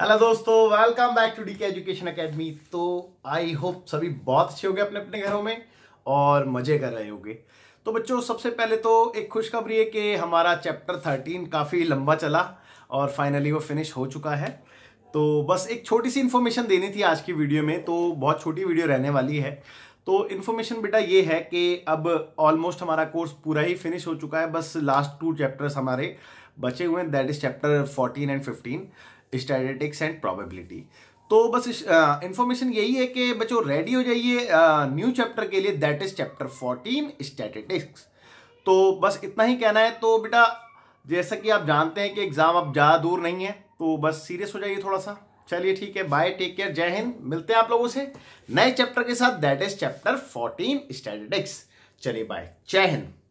hello दोस्तों welcome back to D K education academy तो I hope सभी बहुत अच्छे होंगे अपने अपने घरों में और मज़े कर रहे होंगे तो बच्चों सबसे पहले तो एक खुशखबरी है कि हमारा चैप्टर थर्टीन काफ़ी लंबा चला और फाइनली वो फिनिश हो चुका है तो बस एक छोटी सी इन्फॉर्मेशन देनी थी आज की वीडियो में तो बहुत छोटी वीडियो रहने वाली है तो इन्फॉर्मेशन बेटा ये है कि अब ऑलमोस्ट हमारा कोर्स पूरा ही फिनिश हो चुका है बस लास्ट टू चैप्टर्स हमारे बचे हुए हैं that is chapter 14 and fifteen statistics and probability तो बस इंफॉर्मेशन यही है कि बच्चों रेडी हो जाइए न्यू चैप्टर के लिए that is chapter fourteen statistics तो बस इतना ही कहना है तो बेटा जैसा कि आप जानते हैं कि एग्ज़ाम अब ज़्यादा दूर नहीं है तो बस सीरियस हो जाइए थोड़ा सा चलिए ठीक है बाय टेक केयर जय हिंद मिलते हैं आप लोगों से नए चैप्टर के साथ that is chapter fourteen statistics चलिए बाय जय हिंद